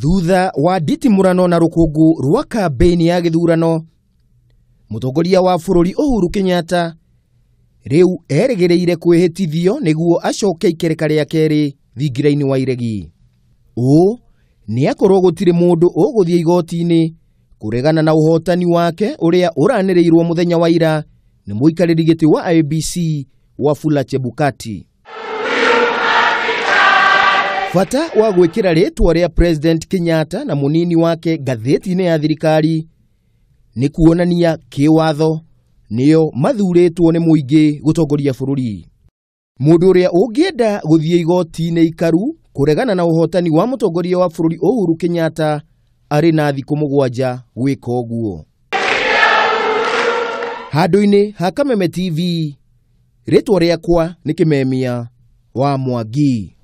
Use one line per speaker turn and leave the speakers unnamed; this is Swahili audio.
thutha wa nditimurano na rũkũngũ rwa kambĩini ya gĩthurano mũtongoria wa bũrũri Uhuru Kenyatta rĩu erĩgĩrĩire kwĩhĩtithio nĩguo acoke ikereka rĩa kerĩ thingira-inĩ wa iregi ũũ nĩ akorwo gũtirĩ mũndũ ũgũthiĩ igooti-inĩ kũregana na ũhootani wake ũrĩa ũranĩrĩirwo mũthenya wa ira nĩ mũikarĩri gĩtĩ wa wa Wafula Chebukati bata wa gwĩkĩra ritwa rĩa president Kenyatta na munini wake ngathĩti-inĩ ya thirikari ni kuonania kiwatho niyo mathuritwo ni muingi gutongoria bururi mundu ũrĩa ũngĩenda gũthiĩ igoti inĩ ikaru kuregana na ũhotani wa mũtongoria wa bururi ũhuru Kenyatta arĩ na thikũ mũgwanja gwĩka ũguo handũ-inĩ ha kameme tv rĩtwa rĩakwa nĩ kĩmemia wa mwangi